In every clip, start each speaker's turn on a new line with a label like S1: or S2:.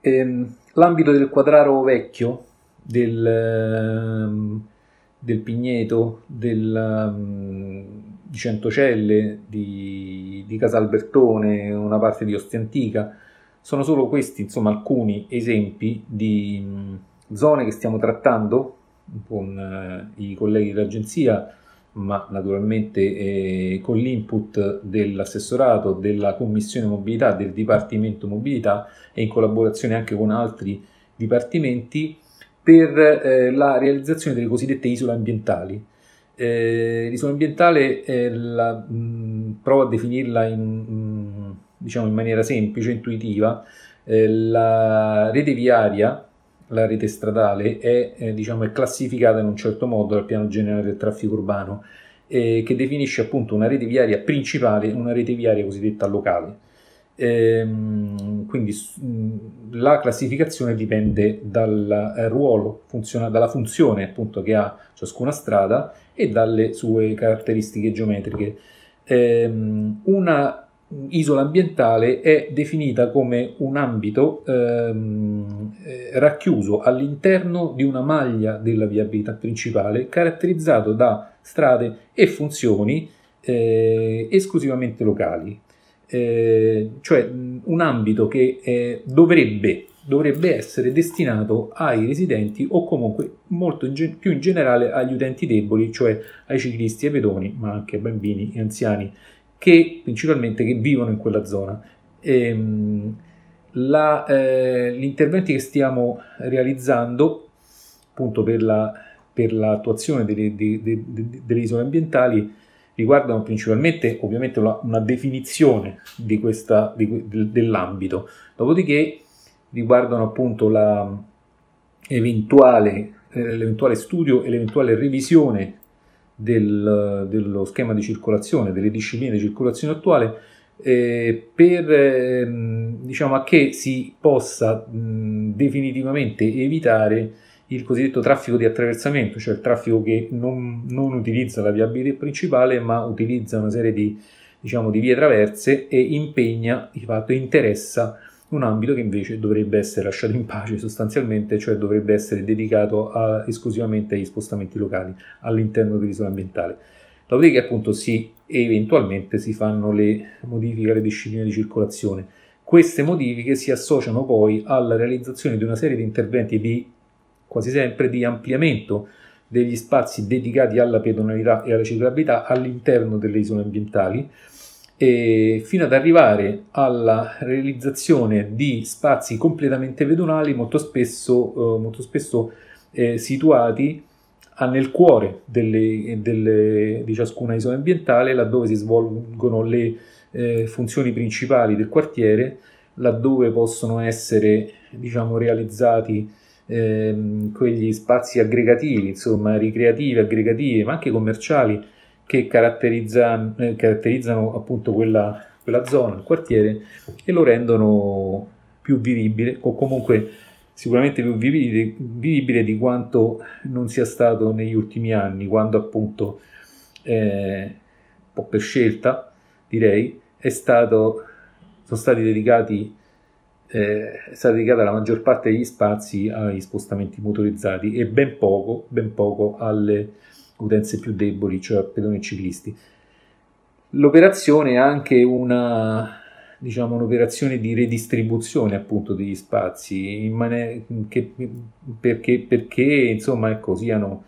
S1: ehm, l'ambito del quadraro vecchio, del, ehm, del Pigneto, del, um, di Centocelle, di, di Casalbertone, una parte di Ostia Antica. Sono solo questi, insomma, alcuni esempi di mh, zone che stiamo trattando con eh, i colleghi dell'agenzia ma naturalmente eh, con l'input dell'assessorato, della commissione mobilità, del dipartimento mobilità e in collaborazione anche con altri dipartimenti per eh, la realizzazione delle cosiddette isole ambientali. Eh, l'isola ambientale la, mh, mm, provo a definirla in, mh, mm, diciamo in maniera semplice, intuitiva, la rete viaria la rete stradale è, eh, diciamo, è classificata in un certo modo dal piano generale del traffico urbano, eh, che definisce appunto una rete viaria principale e una rete viaria cosiddetta locale. Ehm, quindi la classificazione dipende dal eh, ruolo, funziona, dalla funzione appunto che ha ciascuna strada e dalle sue caratteristiche geometriche. Ehm, una isola ambientale è definita come un ambito ehm, eh, racchiuso all'interno di una maglia della viabilità principale caratterizzato da strade e funzioni eh, esclusivamente locali, eh, cioè un ambito che eh, dovrebbe, dovrebbe, essere destinato ai residenti o comunque molto in ge- più in generale agli utenti deboli, cioè ai ciclisti e ai pedoni, ma anche ai bambini e anziani che principalmente che vivono in quella zona. Ehm, la, eh, gli interventi che stiamo realizzando appunto per, la, per l'attuazione delle, de, de, de, delle, isole ambientali riguardano principalmente ovviamente una, una definizione di questa, di, dell'ambito, dopodiché riguardano appunto la, eventuale, eh, l'eventuale studio e l'eventuale revisione del, dello schema di circolazione, delle discipline di circolazione attuale, eh, per ehm, diciamo, che si possa mh, definitivamente evitare il cosiddetto traffico di attraversamento, cioè il traffico che non, non utilizza la viabilità principale ma utilizza una serie di, diciamo, di vie traverse e impegna, di fatto interessa un ambito che invece dovrebbe essere lasciato in pace sostanzialmente, cioè dovrebbe essere dedicato a, esclusivamente agli spostamenti locali all'interno dell'isola ambientale. Dopodiché appunto si eventualmente si fanno le modifiche alle discipline di circolazione. Queste modifiche si associano poi alla realizzazione di una serie di interventi di quasi sempre di ampliamento degli spazi dedicati alla pedonalità e alla ciclabilità all'interno delle isole ambientali eh, fino ad arrivare alla realizzazione di spazi completamente pedonali molto spesso, eh, molto spesso eh, situati nel cuore delle, delle, di ciascuna isola ambientale, laddove si svolgono le eh, funzioni principali del quartiere, laddove possono essere diciamo, realizzati ehm, quegli spazi aggregativi, insomma, ricreativi, aggregativi, ma anche commerciali che caratterizza, eh, caratterizzano appunto quella, quella zona, il quartiere, e lo rendono più vivibile o comunque sicuramente più vivibile, vivibile, di quanto non sia stato negli ultimi anni, quando appunto, eh, un po' per scelta direi, stato, sono stati dedicati eh, è stata dedicata la maggior parte degli spazi agli spostamenti motorizzati e ben poco, ben poco alle, utenze più deboli, cioè pedoni e ciclisti. L'operazione è anche una, diciamo, un'operazione di redistribuzione appunto degli spazi, man- che, perché, perché, insomma ecco, siano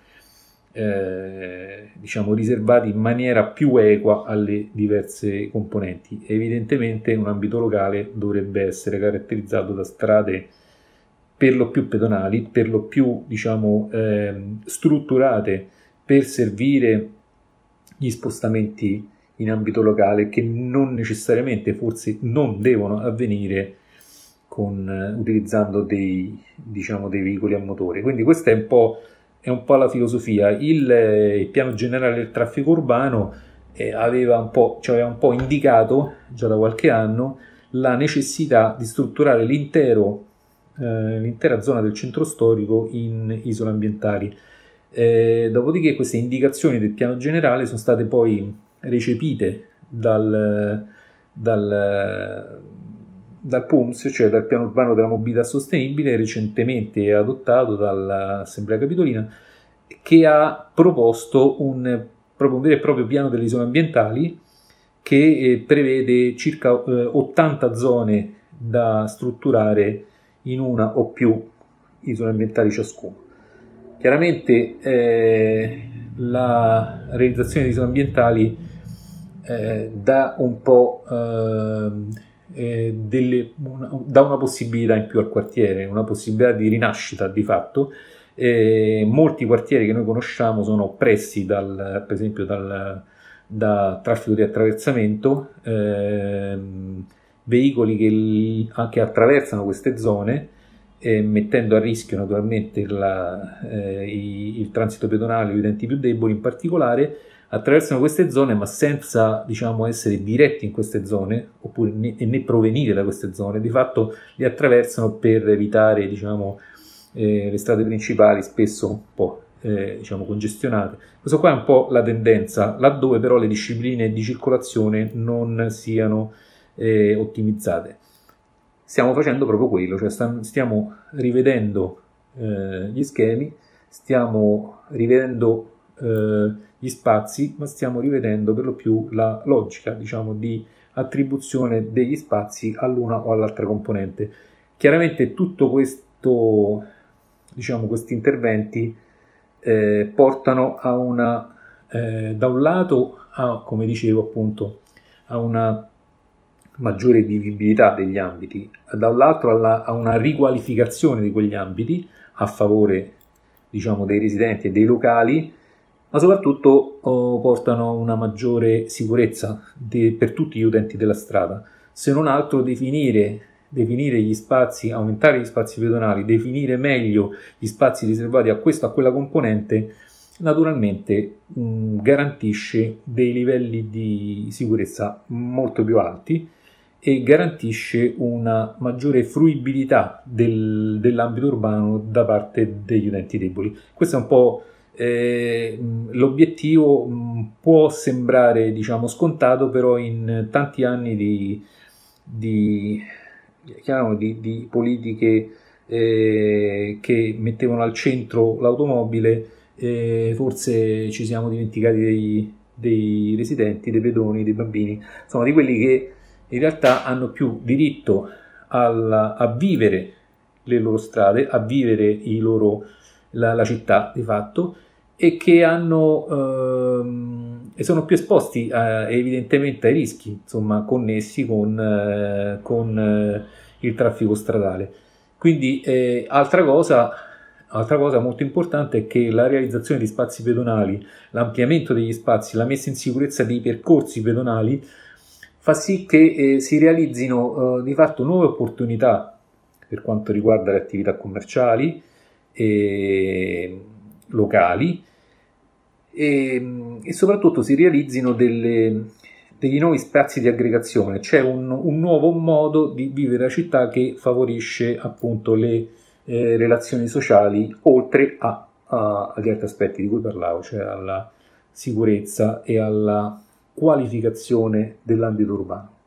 S1: eh, diciamo, riservati in maniera più equa alle diverse componenti. Evidentemente un ambito locale dovrebbe essere caratterizzato da strade per lo più pedonali, per lo più diciamo, eh, strutturate per servire gli spostamenti in ambito locale che non necessariamente, forse non devono avvenire con, eh, utilizzando dei, diciamo, dei veicoli a motore. Quindi questa è un po', è un po la filosofia. Il, eh, il, piano generale del traffico urbano eh, aveva un po', cioè aveva un po' indicato già da qualche anno la necessità di strutturare l'intero, eh, l'intera zona del centro storico in isole ambientali eh, dopodiché queste indicazioni del piano generale sono state poi recepite dal, dal, dal PUMS, cioè dal piano urbano della mobilità sostenibile, recentemente adottato dall'Assemblea Capitolina, che ha proposto un, proprio un vero e proprio piano delle zone ambientali che eh, prevede circa 80 eh, zone da strutturare in una o più isole ambientali ciascuna. Chiaramente eh, la realizzazione di ambientali eh, dà un po' ehm, eh, delle, una, dà una possibilità in più al quartiere, una possibilità di rinascita di fatto. molti quartieri che noi conosciamo sono oppressi dal, per esempio dal, da traffico di attraversamento, ehm, veicoli che, che attraversano queste zone eh, mettendo a rischio naturalmente la, eh, i, il transito pedonale o i utenti più deboli in particolare, attraversano queste zone ma senza diciamo, essere diretti in queste zone oppure né, né, provenire da queste zone, di fatto li attraversano per evitare diciamo, eh, le strade principali spesso un po' eh, diciamo, congestionate. Questa qua è un po' la tendenza, laddove però le discipline di circolazione non siano eh, ottimizzate stiamo facendo proprio quello, cioè stiamo rivedendo eh, gli schemi, stiamo rivedendo eh, gli spazi, ma stiamo rivedendo per lo più la logica, diciamo, di attribuzione degli spazi all'una o all'altra componente. Chiaramente tutto questo, diciamo, questi interventi eh, portano a una, eh, da un lato, a, come dicevo appunto, a una maggiore vivibilità degli ambiti, dall'altro alla, a una riqualificazione di quegli ambiti a favore diciamo, dei residenti e dei locali, ma soprattutto oh, portano una maggiore sicurezza de, per tutti gli utenti della strada. Se non altro definire, definire gli spazi, aumentare gli spazi pedonali, definire meglio gli spazi riservati a questa o a quella componente, naturalmente mh, garantisce dei livelli di sicurezza molto più alti e garantisce una maggiore fruibilità del, dell'ambito urbano da parte degli utenti deboli. Questo è un po' eh, l'obiettivo, mm, può sembrare diciamo, scontato, però in tanti anni di, di, di, di politiche eh, che mettevano al centro l'automobile, eh, forse ci siamo dimenticati dei, dei residenti, dei pedoni, dei bambini, insomma di quelli che in realtà hanno più diritto alla, a vivere le loro strade, a vivere loro, la, la, città di fatto e che hanno, ehm, e sono più esposti eh, evidentemente ai rischi insomma, connessi con, eh, con eh, il traffico stradale. Quindi eh, altra cosa Altra cosa molto importante è che la realizzazione di spazi pedonali, l'ampliamento degli spazi, la messa in sicurezza dei percorsi pedonali fa sì che eh, si realizzino eh, di fatto nuove opportunità per quanto riguarda le attività commerciali e ehm, locali e, ehm, e soprattutto si realizzino delle, degli nuovi spazi di aggregazione, c'è un, un, nuovo modo di vivere la città che favorisce appunto le eh, relazioni sociali oltre a, a, agli altri aspetti di cui parlavo, cioè alla sicurezza e alla qualificazione dell'ambito urbano.